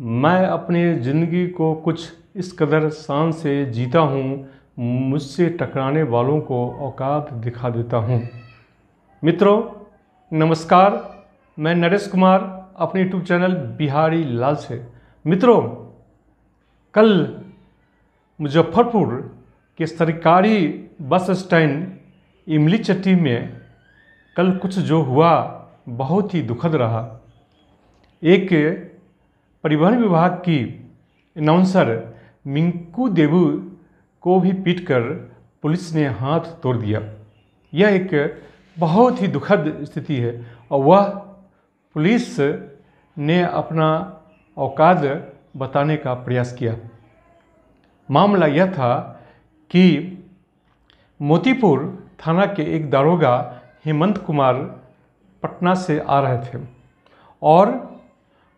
मैं अपने ज़िंदगी को कुछ इस कदर शान से जीता हूँ मुझसे टकराने वालों को औकात दिखा देता हूँ मित्रों नमस्कार मैं नरेश कुमार अपने यूट्यूब चैनल बिहारी लाल से मित्रों कल मुजफ्फरपुर के सरकारी बस स्टैंड इमली चट्टी में कल कुछ जो हुआ बहुत ही दुखद रहा एक परिवहन विभाग की अनाउंसर मिंकू देवू को भी पीटकर पुलिस ने हाथ तोड़ दिया यह एक बहुत ही दुखद स्थिति है और वह पुलिस ने अपना औकात बताने का प्रयास किया मामला यह था कि मोतीपुर थाना के एक दारोगा हेमंत कुमार पटना से आ रहे थे और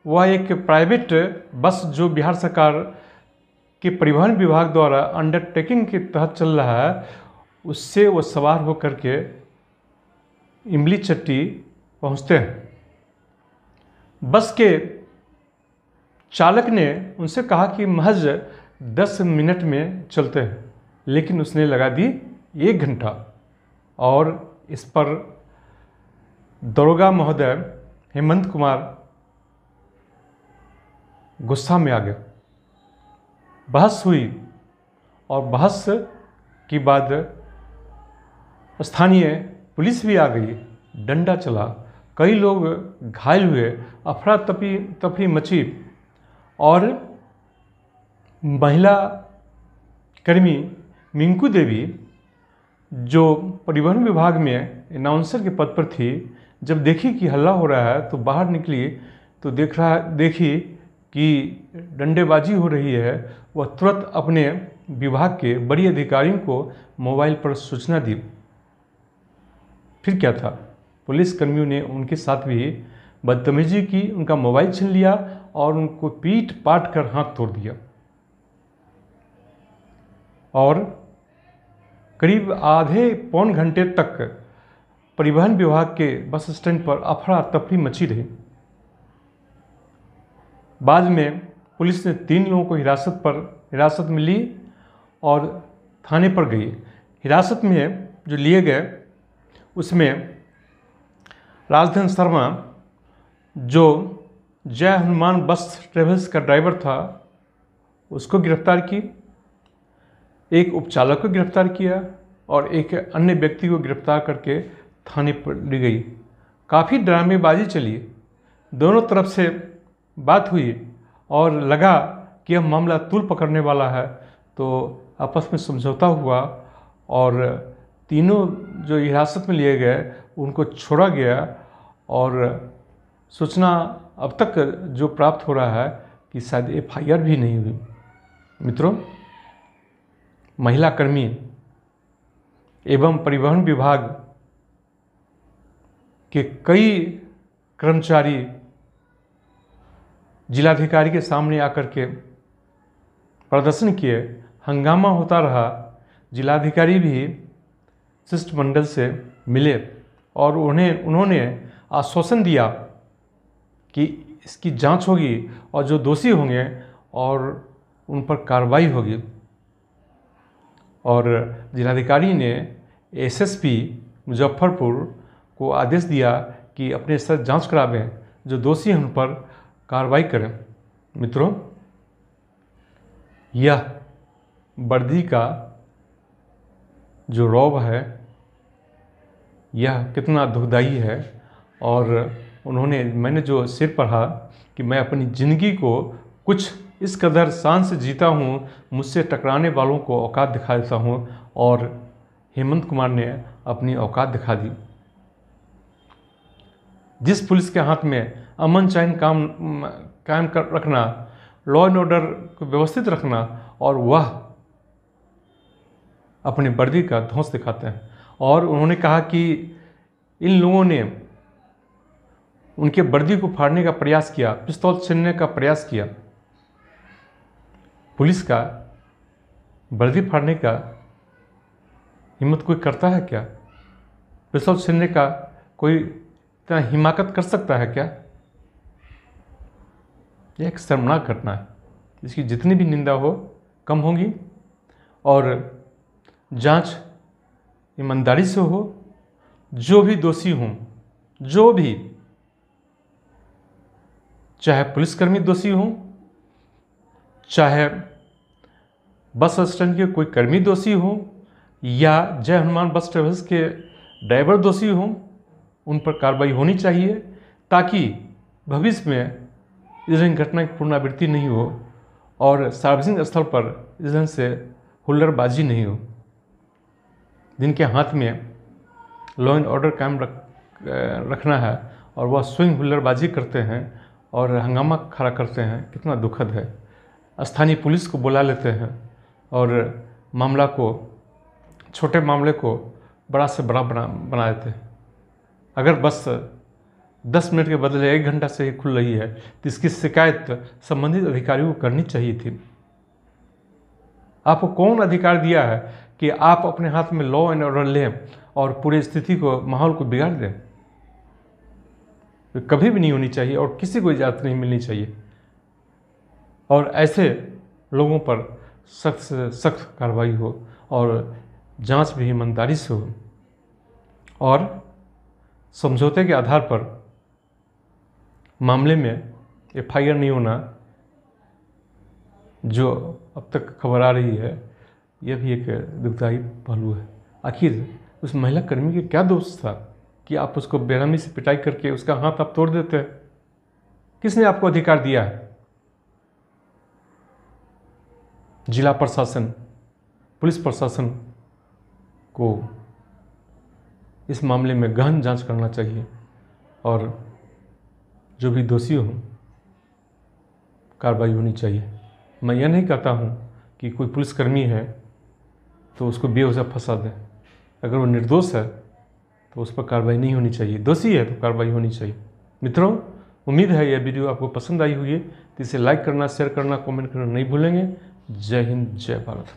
वह एक प्राइवेट बस जो बिहार सरकार के परिवहन विभाग द्वारा अंडरटेकिंग के तहत चल रहा है उससे वो सवार होकर के इमली चट्टी पहुँचते हैं बस के चालक ने उनसे कहा कि महज दस मिनट में चलते हैं लेकिन उसने लगा दी एक घंटा और इस पर दरोगा महोदय हेमंत कुमार गुस्सा में आ गया बहस हुई और बहस के बाद स्थानीय पुलिस भी आ गई डंडा चला कई लोग घायल हुए अफरा तफी तफरी मची और महिला कर्मी मिंकू देवी जो परिवहन विभाग में अनाउंसर के पद पर थी जब देखी कि हल्ला हो रहा है तो बाहर निकली तो देख रहा देखी कि डंडेबाजी हो रही है वह तुरंत अपने विभाग के बड़ी अधिकारियों को मोबाइल पर सूचना दी फिर क्या था पुलिस कर्मियों ने उनके साथ भी बदतमीजी की उनका मोबाइल छीन लिया और उनको पीट पाट कर हाथ तोड़ दिया और करीब आधे पौन घंटे तक परिवहन विभाग के बस स्टैंड पर अफरा तफरी मची रही बाद में पुलिस ने तीन लोगों को हिरासत पर हिरासत में ली और थाने पर गई हिरासत में जो लिए गए उसमें राजधन शर्मा जो जय हनुमान बस ट्रेवल्स का ड्राइवर था उसको गिरफ्तार की एक उपचालक को गिरफ्तार किया और एक अन्य व्यक्ति को गिरफ्तार करके थाने पर ली गई काफ़ी ड्रामेबाजी चली दोनों तरफ से बात हुई और लगा कि यह मामला तुल पकड़ने वाला है तो आपस में समझौता हुआ और तीनों जो हिरासत में लिए गए उनको छोड़ा गया और सूचना अब तक जो प्राप्त हो रहा है कि शायद एफ भी नहीं हुई मित्रों महिला कर्मी एवं परिवहन विभाग के कई कर्मचारी जिलाधिकारी के सामने आकर के प्रदर्शन किए हंगामा होता रहा जिलाधिकारी भी शिष्टमंडल से मिले और उन्हें उन्होंने आश्वासन दिया कि इसकी जांच होगी और जो दोषी होंगे और उन पर कार्रवाई होगी और जिलाधिकारी ने एसएसपी मुजफ्फरपुर को आदेश दिया कि अपने साथ जांच करावें जो दोषी हैं उन पर कार्रवाई करें मित्रों यह वर्दी का जो रौब है यह कितना दुखदाई है और उन्होंने मैंने जो सिर पढ़ा कि मैं अपनी ज़िंदगी को कुछ इस कदर शान से जीता हूँ मुझसे टकराने वालों को औकात दिखा देता हूँ और हेमंत कुमार ने अपनी औकात दिखा दी जिस पुलिस के हाथ में अमन चैन काम कायम कर रखना लॉ एंड ऑर्डर को व्यवस्थित रखना और वह अपनी वर्दी का धौस दिखाते हैं और उन्होंने कहा कि इन लोगों ने उनके वर्दी को फाड़ने का प्रयास किया पिस्तौल छीनने का प्रयास किया पुलिस का वर्दी फाड़ने का हिम्मत कोई करता है क्या पिस्तौल छीनने का कोई क्या हिमाकत कर सकता है क्या यह एक शर्मनाक घटना है इसकी जितनी भी निंदा हो कम होगी और जांच ईमानदारी से हो जो भी दोषी हों जो भी चाहे पुलिसकर्मी दोषी हों चाहे बस स्टैंड के कोई कर्मी दोषी हों या जय हनुमान बस ट्रेवल्स के ड्राइवर दोषी हों उन पर कार्रवाई होनी चाहिए ताकि भविष्य में इस घटना की पुनरावृत्ति नहीं हो और सार्वजनिक स्थल पर इस ढंग से हुल्लड़बाजी नहीं हो जिनके हाथ में लॉ एंड ऑर्डर कायम रख रखना है और वह स्विंग हुल्लड़बाजी करते हैं और हंगामा खड़ा करते हैं कितना दुखद है स्थानीय पुलिस को बुला लेते हैं और मामला को छोटे मामले को बड़ा से बड़ा बना बना देते हैं अगर बस दस मिनट के बदले एक घंटा से ही खुल रही है तो इसकी शिकायत संबंधित अधिकारियों को करनी चाहिए थी आपको कौन अधिकार दिया है कि आप अपने हाथ में लॉ एंड ऑर्डर लें और पूरी स्थिति को माहौल को बिगाड़ दें कभी भी नहीं होनी चाहिए और किसी को इजाज़त नहीं मिलनी चाहिए और ऐसे लोगों पर सख्त से सख्त कार्रवाई हो और जांच भी ईमानदारी से हो और समझौते के आधार पर मामले में एफ नहीं होना जो अब तक खबर आ रही है यह भी एक दुखदायी पहलू है आखिर उस महिला कर्मी का क्या दोष था कि आप उसको बेरहमी से पिटाई करके उसका हाथ आप तोड़ देते हैं किसने आपको अधिकार दिया है जिला प्रशासन पुलिस प्रशासन को इस मामले में गहन जांच करना चाहिए और जो भी दोषी हो कार्रवाई होनी चाहिए मैं यह नहीं कहता हूँ कि कोई पुलिसकर्मी है तो उसको बेवजह फंसा दें अगर वो निर्दोष है तो उस पर कार्रवाई नहीं होनी चाहिए दोषी है तो कार्रवाई होनी चाहिए मित्रों उम्मीद है यह वीडियो आपको पसंद आई हुई है तो इसे लाइक करना शेयर करना कमेंट करना नहीं भूलेंगे जय हिंद जय भारत